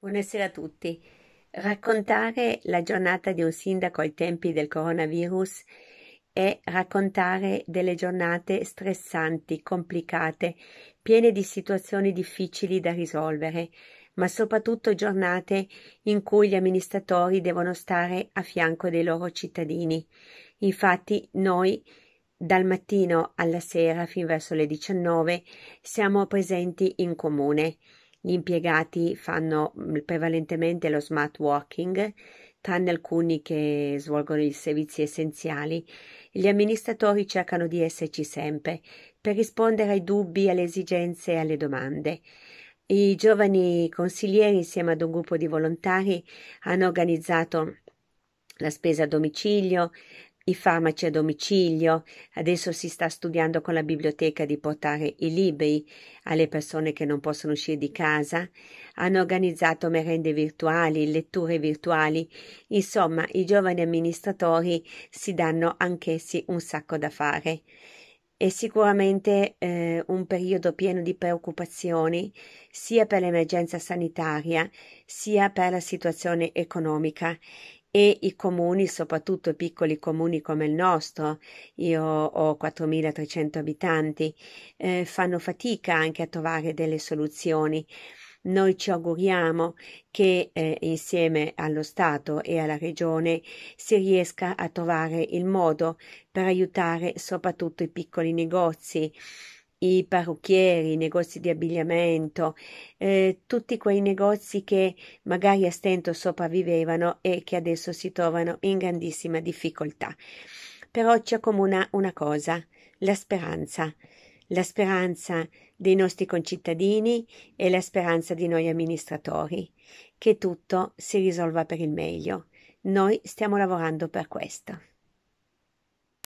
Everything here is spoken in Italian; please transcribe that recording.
Buonasera a tutti. Raccontare la giornata di un sindaco ai tempi del coronavirus è raccontare delle giornate stressanti, complicate, piene di situazioni difficili da risolvere, ma soprattutto giornate in cui gli amministratori devono stare a fianco dei loro cittadini. Infatti noi dal mattino alla sera fin verso le 19 siamo presenti in comune. Gli impiegati fanno mm, prevalentemente lo smart working, tranne alcuni che svolgono i servizi essenziali. Gli amministratori cercano di esserci sempre per rispondere ai dubbi, alle esigenze e alle domande. I giovani consiglieri, insieme ad un gruppo di volontari, hanno organizzato la spesa a domicilio, i farmaci a domicilio, adesso si sta studiando con la biblioteca di portare i libri alle persone che non possono uscire di casa, hanno organizzato merende virtuali, letture virtuali, insomma i giovani amministratori si danno anch'essi un sacco da fare. È sicuramente eh, un periodo pieno di preoccupazioni sia per l'emergenza sanitaria sia per la situazione economica e i comuni, soprattutto piccoli comuni come il nostro, io ho 4.300 abitanti, eh, fanno fatica anche a trovare delle soluzioni. Noi ci auguriamo che eh, insieme allo Stato e alla Regione si riesca a trovare il modo per aiutare soprattutto i piccoli negozi, i parrucchieri, i negozi di abbigliamento, eh, tutti quei negozi che magari a stento sopravvivevano e che adesso si trovano in grandissima difficoltà. Però ci accomuna una cosa, la speranza. La speranza dei nostri concittadini e la speranza di noi amministratori, che tutto si risolva per il meglio. Noi stiamo lavorando per questo.